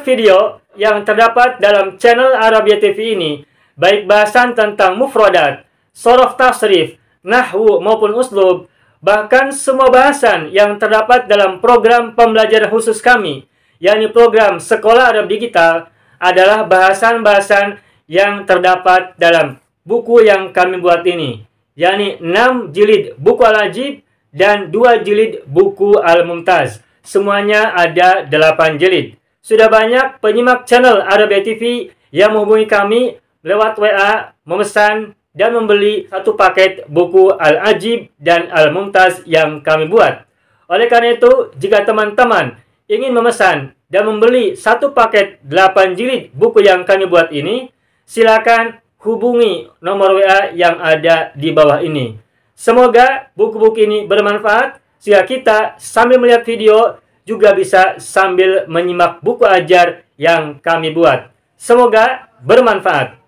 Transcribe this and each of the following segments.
banyak video yang terdapat dalam channel Arabia TV ini, baik bahasan tentang mufradat, sorof tasrif, nahwu maupun uslub, bahkan semua bahasan yang terdapat dalam program pembelajaran khusus kami, yakni program Sekolah Arab Digital, adalah bahasan-bahasan yang terdapat dalam buku yang kami buat ini, yakni 6 jilid buku Al-Ajib dan 2 jilid buku Al-Mumtaz. Semuanya ada 8 jilid. Sudah banyak penyimak channel Arabia TV yang menghubungi kami lewat WA memesan dan membeli satu paket buku Al-Ajib dan Al-Mumtaz yang kami buat. Oleh karena itu, jika teman-teman ingin memesan dan membeli satu paket 8 jilid buku yang kami buat ini, silakan hubungi nomor WA yang ada di bawah ini. Semoga buku-buku ini bermanfaat sehingga kita sambil melihat video juga bisa sambil menyimak buku ajar yang kami buat. Semoga bermanfaat.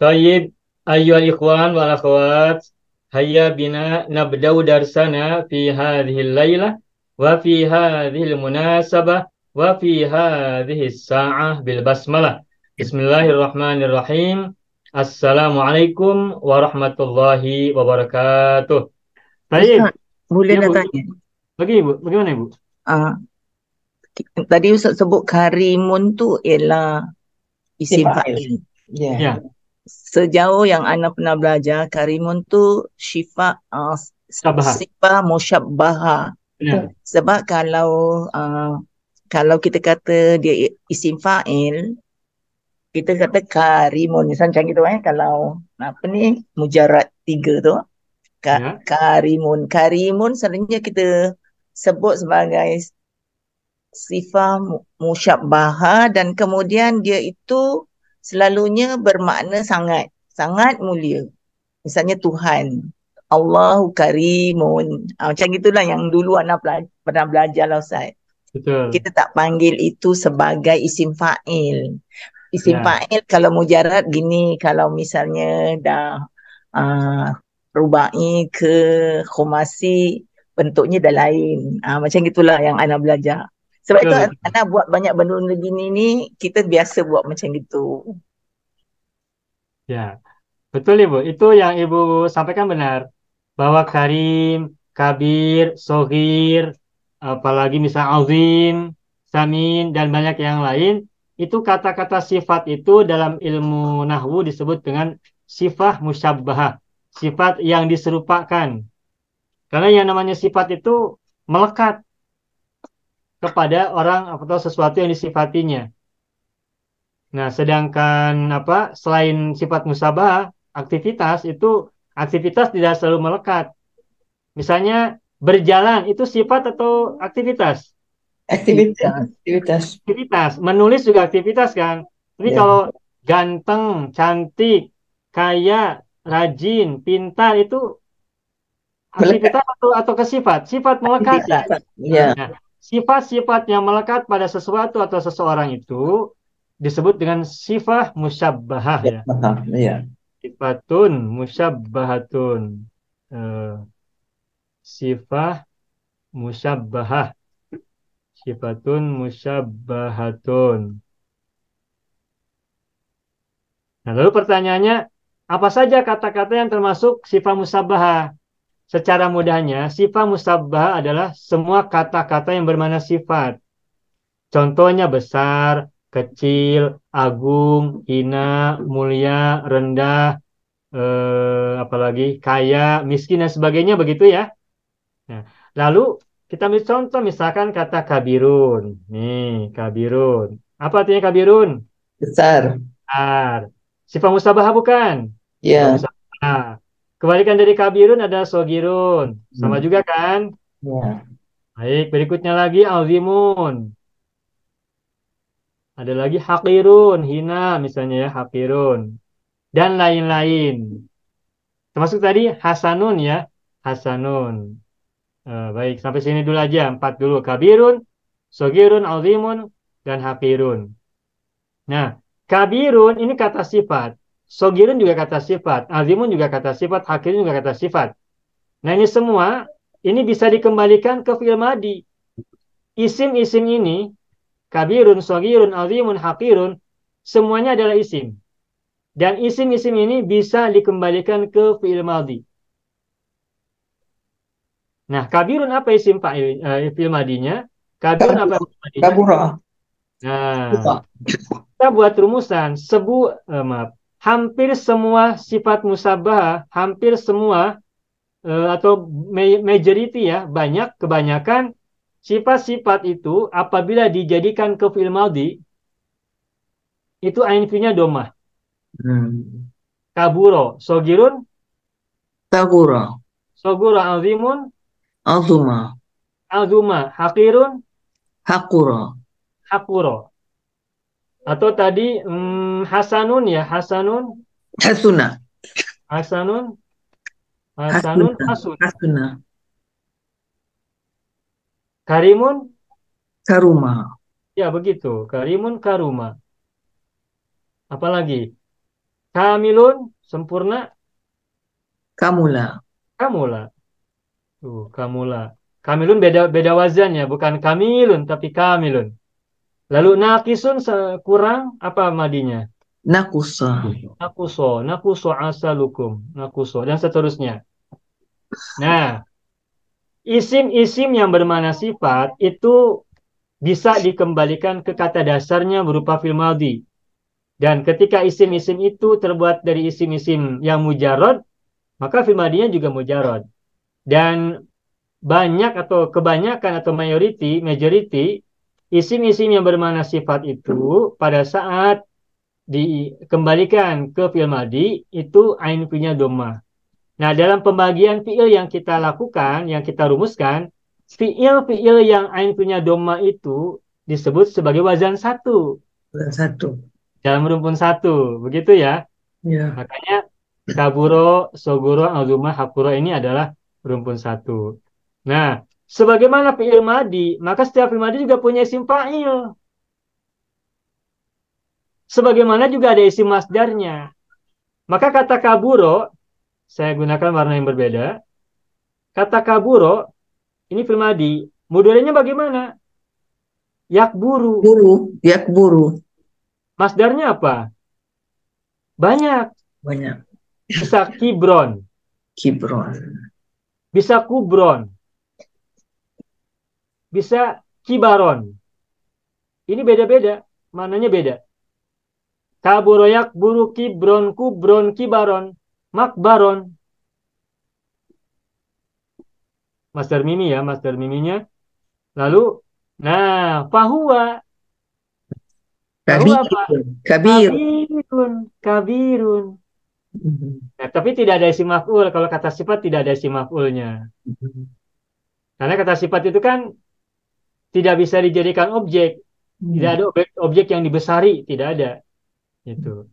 Tayyib ayyuhal ikhwan wal akhwat, hayya bina nabda'u darsana fi hadhihi lailah wa fi hadhihi munasabah wa fi hadhihi sa'ah bil basmalah. Bismillahirrahmanirrahim. Assalamualaikum warahmatullahi wabarakatuh. Baik. Boleh ya, nak tanya? Bagaimana Ibu? Bagaimana Ibu? Uh, tadi Ustaz sebut Karimun tu ialah isim fa'il. Ya. Yeah. Yeah. Sejauh yang anda pernah belajar, Karimun tu syifa uh, ah, sifa musyabbaha. Yeah. Sebab kalau uh, kalau kita kata dia isim fa'il, kita kata karimun macam gitu eh kalau apa ni mujarat tiga tu Ka, yeah. karimun karimun selalunya kita sebut sebagai sifah musyabbaha dan kemudian dia itu selalunya bermakna sangat sangat mulia misalnya Tuhan Allahu Karimun ha, macam itulah yang dulu anak bela- pernah belajar lah Ustaz Betul. kita tak panggil itu sebagai isim fa'il isim yeah. fa'il kalau mujarat gini kalau misalnya dah uh, rubai ke khumasi bentuknya dah lain. Ha, ah, macam itulah yang Ana belajar. Sebab itu Ana buat banyak benda-benda gini ni, kita biasa buat macam gitu. Ya, betul Ibu. Itu yang Ibu sampaikan benar. Bahwa Karim, Kabir, Sohir, apalagi misal Azim, Samin, dan banyak yang lain, itu kata-kata sifat itu dalam ilmu Nahwu disebut dengan sifah musyabbah, sifat yang diserupakan karena yang namanya sifat itu melekat kepada orang atau sesuatu yang disifatinya. Nah, sedangkan apa selain sifat musabah, aktivitas itu aktivitas tidak selalu melekat. Misalnya berjalan itu sifat atau aktivitas? Aktivitas. Aktivitas. aktivitas. Menulis juga aktivitas kan. Tapi ya. kalau ganteng, cantik, kaya, rajin, pintar itu aktivitas atau, atau ke sifat sifat melekat ya sifat-sifat iya. nah, nah. yang melekat pada sesuatu atau seseorang itu disebut dengan sifah musyabbahah ya. ya Sifatun musyabbahatun. sifat eh, sifah musyabbahah. Sifatun musyabbahatun. Nah, lalu pertanyaannya, apa saja kata-kata yang termasuk sifat musyabbaha? Secara mudahnya, sifat musabah adalah semua kata-kata yang bermana sifat. Contohnya besar, kecil, agung, hina, mulia, rendah, eh, apalagi kaya, miskin dan sebagainya begitu ya. Nah, lalu kita ambil contoh misalkan kata kabirun. Nih, kabirun. Apa artinya kabirun? Besar. Besar. Sifat musabah bukan? Iya. Yeah. Kebalikan dari kabirun ada sogirun. Sama hmm. juga kan? Ya. Baik, berikutnya lagi alzimun. Ada lagi hakirun, hina misalnya ya, hakirun. Dan lain-lain. Termasuk tadi hasanun ya, hasanun. Eh, baik, sampai sini dulu aja. Empat dulu. Kabirun, sogirun, alzimun, dan hakirun. Nah, kabirun ini kata sifat. Sogirun juga kata sifat, azimun juga kata sifat, hakirun juga kata sifat. Nah ini semua ini bisa dikembalikan ke fi'il madi. Isim-isim ini kabirun, sogirun, azimun, hakirun semuanya adalah isim. Dan isim-isim ini bisa dikembalikan ke fi'il madi. Nah, kabirun apa isim Pak eh, fi'il madinya? Kabirun apa isim madinya? Kabura. Nah, kita buat rumusan sebu eh, maaf hampir semua sifat musabah, hampir semua eh, atau majority ya, banyak kebanyakan sifat-sifat itu apabila dijadikan ke itu ainfinya domah. Hmm. Kaburo, sogirun Tagura. Sogura azimun alzuma alzuma hakirun hakuro Hakuro. Atau tadi hmm, Hasanun ya, Hasanun. Hasuna. Hasanun. Hasanun Hasuna. Hasuna. Karimun Karuma. Ya, begitu. Karimun Karuma. Apalagi? Kamilun sempurna. Kamula. Kamula. Tuh, kamula. Kamilun beda beda wazannya, bukan kamilun tapi kamilun. Lalu nakisun kurang apa madinya? Nakuso. Nakuso, nakuso asalukum, nakuso dan seterusnya. Nah, isim-isim yang bermana sifat itu bisa dikembalikan ke kata dasarnya berupa fil Dan ketika isim-isim itu terbuat dari isim-isim yang mujarod, maka fil juga mujarod. Dan banyak atau kebanyakan atau majority, majority isim-isim yang bermakna sifat itu pada saat dikembalikan ke fi'il madi itu ain punya doma. Nah, dalam pembagian fi'il yang kita lakukan, yang kita rumuskan, fi'il-fi'il yang ain punya doma itu disebut sebagai wazan satu. Wazan satu. Dalam rumpun satu, begitu ya. ya. Makanya kaburo, soguro, azuma, hapuro ini adalah rumpun satu. Nah, Sebagaimana fi'il madi, maka setiap fi'il madi juga punya isim fa'il. Sebagaimana juga ada isim masdarnya. Maka kata kaburo, saya gunakan warna yang berbeda. Kata kaburo, ini fi'il madi. Mudorenya bagaimana? Yakburu. Buru, yakburu. Masdarnya apa? Banyak. Banyak. Bisa kibron. Kibron. Bisa kubron bisa kibaron. Ini beda-beda, mananya beda. Kaburoyak buru kibron kubron kibaron makbaron. Master Mimi ya, Master Miminya. Lalu, nah, fahuwa. Kabirun. Kabirun. Kabirun. Mm-hmm. Nah, tapi tidak ada isi maf'ul. Kalau kata sifat tidak ada isi maf'ulnya. Mm-hmm. Karena kata sifat itu kan tidak bisa dijadikan objek. Hmm. Tidak ada objek, objek yang dibesari, tidak ada. Itu.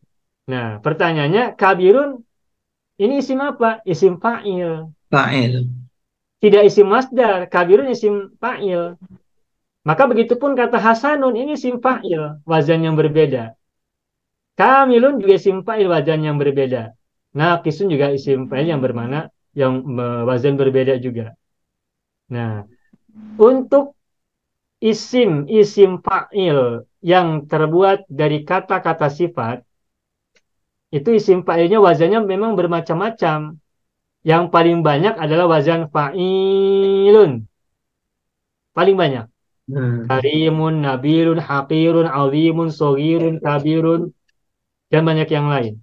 Nah, pertanyaannya kabirun ini isim apa? Isim fa'il. Fa'il. Tidak isim masdar, kabirun isim fa'il. Maka begitupun kata hasanun ini isim fa'il, wazan yang berbeda. Kamilun juga isim fa'il wazan yang berbeda. Nah, kisun juga isim fa'il yang bermana yang wazan berbeda juga. Nah, untuk isim isim fa'il yang terbuat dari kata-kata sifat itu isim fa'ilnya wazannya memang bermacam-macam. Yang paling banyak adalah wazan fa'ilun. Paling banyak. Hmm. Karimun, nabirun, haqirun, azimun, sogirun, kabirun, dan banyak yang lain.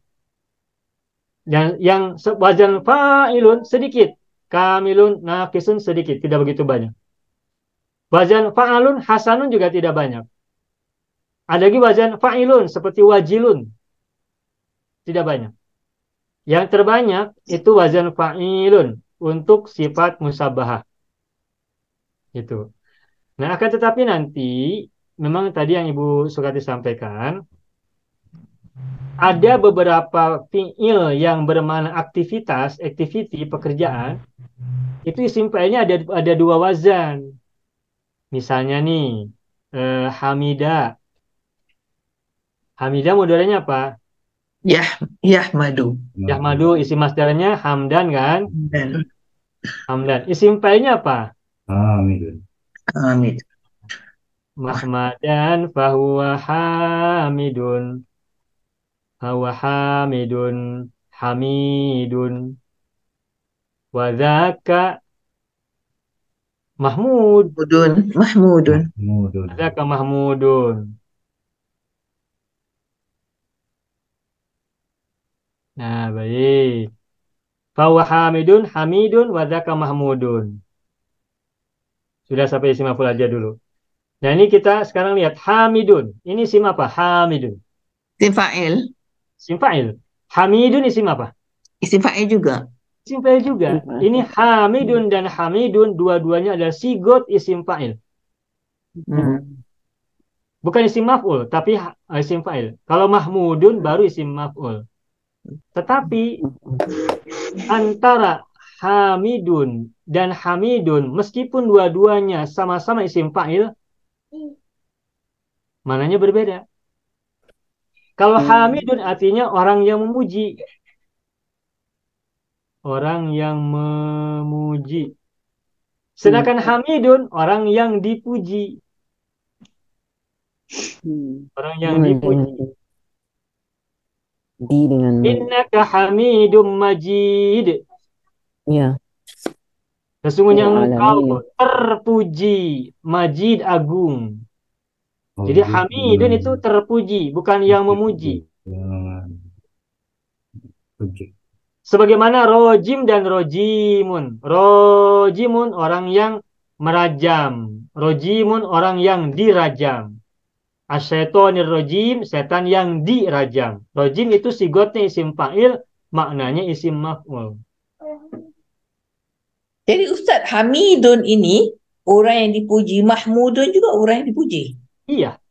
Dan yang wazan fa'ilun sedikit. Kamilun, nakisun sedikit. Tidak begitu banyak. Wazan fa'alun hasanun juga tidak banyak. Ada lagi wazan fa'ilun seperti wajilun. Tidak banyak. Yang terbanyak itu wazan fa'ilun untuk sifat musabahah. Gitu. Nah, akan tetapi nanti memang tadi yang Ibu Sukati sampaikan ada beberapa fiil yang bermakna aktivitas, activity, pekerjaan itu isim ada ada dua wazan Misalnya nih, eh, Hamida. Hamida modalnya apa? Yah, Yah madu. isi masdarnya Hamdan kan? Hamdan. Hamdan. Isi failnya apa? Hamidun. Hamid. Mahmadan fahuwa hamidun. Fahuwa hamidun. Hamidun. Wadhaka Mahmud. Mahmudun. Mahmudun. Mahmudun. Mahmudun? Nah, baik. Fawa hamidun, hamidun, wadaka mahmudun. Sudah sampai isim maf'ul aja dulu. Nah, ini kita sekarang lihat hamidun. Ini isim apa? Hamidun. Isim fa'il. Isim fa'il. Hamidun isim apa? Isim fa'il juga. Simpel juga. Ini Hamidun dan Hamidun dua-duanya adalah sigot isim fa'il. Hmm. Bukan isim maf'ul, tapi isim fa'il. Kalau Mahmudun baru isim maf'ul. Tetapi antara Hamidun dan Hamidun meskipun dua-duanya sama-sama isim fa'il mananya berbeda. Kalau hmm. Hamidun artinya orang yang memuji orang yang memuji. Hmm. Sedangkan hmm. hamidun orang yang dipuji. Hmm. Orang yang hmm. dipuji. Di dengan Innaka hamidum majid. Ya. Sesungguhnya ya, engkau terpuji, majid agung. Oh, Jadi hamidun ya. itu terpuji, bukan yang memuji. Ya. Okay. sebagaimana rojim dan rojimun. Rojimun orang yang merajam. Rojimun orang yang dirajam. Asyaitonir rojim, setan yang dirajam. Rojim itu sigotnya isim fa'il, maknanya isim maf'ul. Jadi Ustaz, Hamidun ini orang yang dipuji, Mahmudun juga orang yang dipuji. Iya,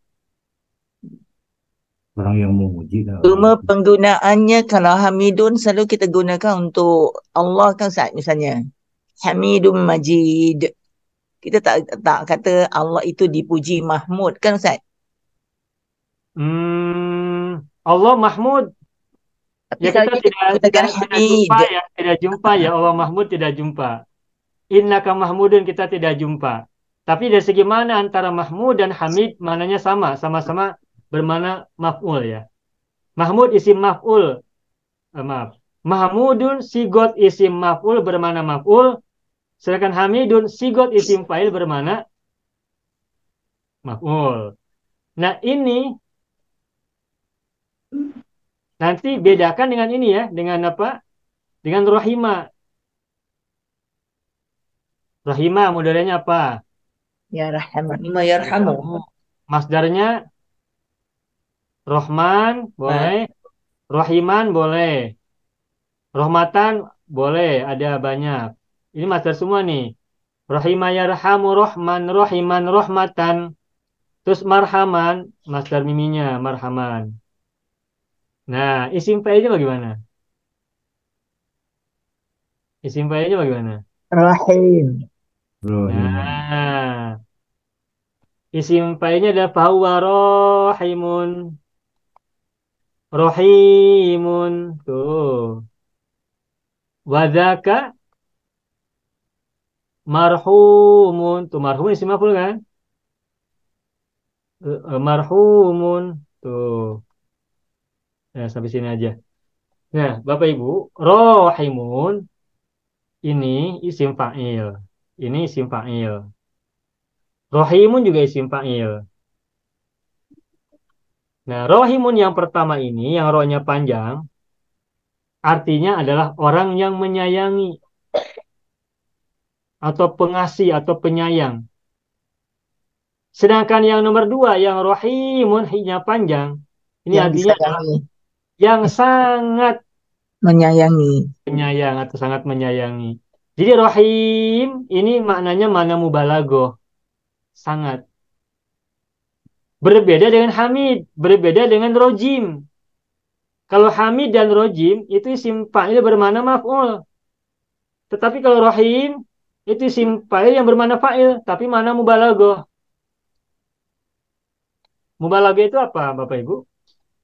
orang yang memuji lah. Cuma penggunaannya kalau hamidun selalu kita gunakan untuk Allah kan saat misalnya. Hamidun majid. Kita tak tak kata Allah itu dipuji mahmud kan Ustaz? Hmm, Allah mahmud. Tapi ya, kita, kita, tidak, kita tidak, tidak jumpa ya, tidak jumpa ya Allah mahmud tidak jumpa. Innaka mahmudun kita tidak jumpa. Tapi dari segi mana antara mahmud dan hamid mananya sama, sama-sama bermana maf'ul ya. Mahmud isim maf'ul. Eh, maaf. Mahmudun sigot isim maf'ul bermana maf'ul. Sedangkan Hamidun sigot isim fa'il bermana maf'ul. Nah ini nanti bedakan dengan ini ya. Dengan apa? Dengan rahima. Rahima modelnya apa? Ya rahimah. Ya rahimah. Masdarnya Rohman boleh. Nah. Rohiman boleh. Rohmatan boleh, ada banyak. Ini master semua nih. Rahimayarhamu rohman rohiman rohmatan. Terus marhaman, master miminya marhaman. Nah, isim fa'ilnya bagaimana? Isim fa'ilnya bagaimana? Rahim. Nah, isim fa'ilnya ada fahuwa rahimun. Rohimun tuh. Wadaka marhumun tuh marhumun isim maf'ul kan? Eh, marhumun tuh. Nah, sampai sini aja. Nah, Bapak Ibu, rohimun ini isim fa'il. Ini isim fa'il. Rohimun juga isim fa'il. Nah, rohimun yang pertama ini, yang rohnya panjang, artinya adalah orang yang menyayangi atau pengasih atau penyayang. Sedangkan yang nomor dua, yang rohimun, hinya panjang, ini yang artinya adalah yang sangat menyayangi. Penyayang atau sangat menyayangi. Jadi rohim ini maknanya mana mubalago, sangat. Berbeda dengan Hamid, berbeda dengan Rojim. Kalau Hamid dan Rojim itu isim fa'il bermana maf'ul. Tetapi kalau rohim itu isim fa'il yang bermana fa'il tapi mana mubalago mubalago itu apa Bapak Ibu?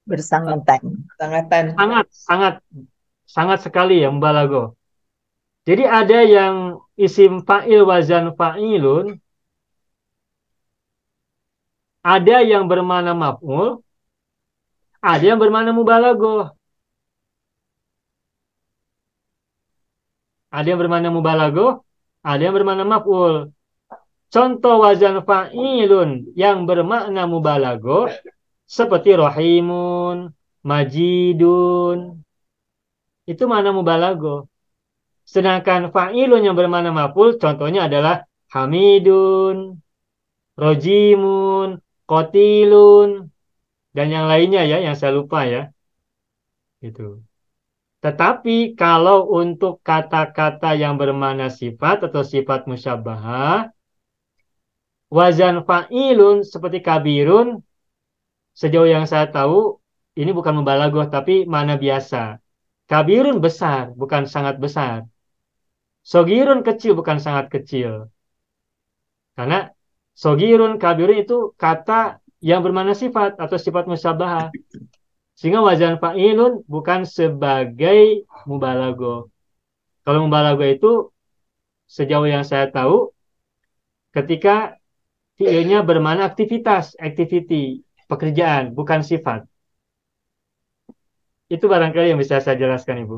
Bersangatan. Sangatan. Sangat, sangat sangat sekali ya mubalago Jadi ada yang isim fa'il wazan fa'ilun ada yang bermana maf'ul, ada yang bermana mubalago. Ada yang bermana mubalago, ada yang bermana maf'ul. Contoh wazan fa'ilun yang bermakna mubalago seperti rohimun, majidun. Itu mana mubalago. Sedangkan fa'ilun yang bermakna maf'ul contohnya adalah hamidun, rojimun, kotilun dan yang lainnya ya yang saya lupa ya itu. tetapi kalau untuk kata-kata yang bermana sifat atau sifat musyabah wazan fa'ilun seperti kabirun sejauh yang saya tahu ini bukan mubalaghah tapi mana biasa kabirun besar bukan sangat besar sogirun kecil bukan sangat kecil karena Sogirun, kabirun itu kata yang bermana sifat atau sifat musabaha, Sehingga wajan fa'ilun bukan sebagai mubalago. Kalau mubalago itu sejauh yang saya tahu ketika fi'ilnya bermana aktivitas, activity, pekerjaan, bukan sifat. Itu barangkali yang bisa saya jelaskan Ibu.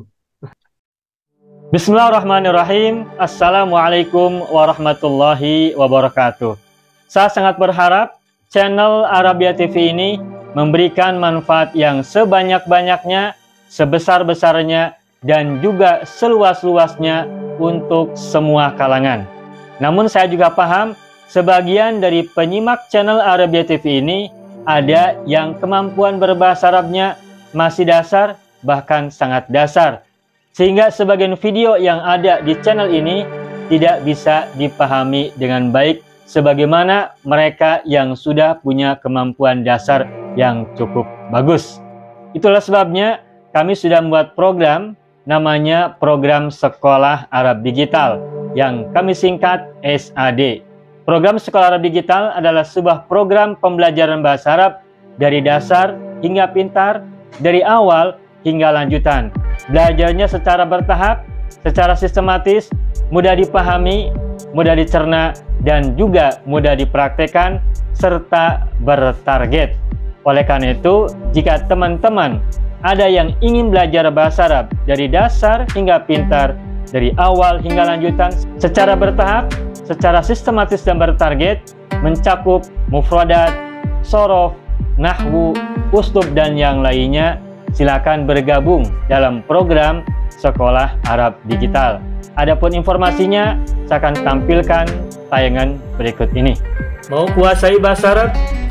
Bismillahirrahmanirrahim. Assalamualaikum warahmatullahi wabarakatuh. Saya sangat berharap channel Arabia TV ini memberikan manfaat yang sebanyak-banyaknya, sebesar-besarnya, dan juga seluas-luasnya untuk semua kalangan. Namun saya juga paham, sebagian dari penyimak channel Arabia TV ini ada yang kemampuan berbahasa Arabnya masih dasar, bahkan sangat dasar. Sehingga sebagian video yang ada di channel ini tidak bisa dipahami dengan baik sebagaimana mereka yang sudah punya kemampuan dasar yang cukup bagus. Itulah sebabnya kami sudah membuat program namanya Program Sekolah Arab Digital yang kami singkat SAD. Program Sekolah Arab Digital adalah sebuah program pembelajaran bahasa Arab dari dasar hingga pintar, dari awal hingga lanjutan. Belajarnya secara bertahap, secara sistematis, mudah dipahami, mudah dicerna, dan juga mudah dipraktekkan serta bertarget. Oleh karena itu, jika teman-teman ada yang ingin belajar bahasa Arab dari dasar hingga pintar, dari awal hingga lanjutan secara bertahap, secara sistematis dan bertarget, mencakup mufradat, sorof, nahwu, uslub, dan yang lainnya, silakan bergabung dalam program Sekolah Arab Digital. Hmm. Adapun informasinya, saya akan tampilkan tayangan berikut ini. Mau kuasai bahasa Arab?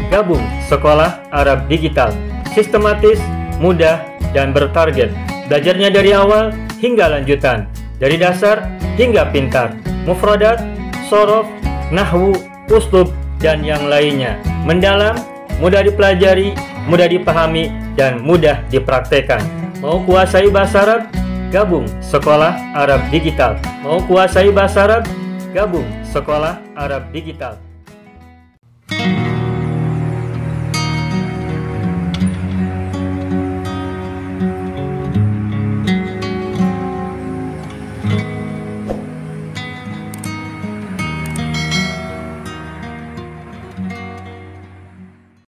Gabung Sekolah Arab Digital. Sistematis, mudah, dan bertarget. Belajarnya dari awal hingga lanjutan, dari dasar hingga pintar. Mufradat, sorof, nahwu, uslub, dan yang lainnya. Mendalam, mudah dipelajari, mudah dipahami, dan mudah dipraktekkan. Mau kuasai bahasa Arab? Gabung Sekolah Arab Digital. Mau kuasai bahasa Arab? Gabung Sekolah Arab Digital.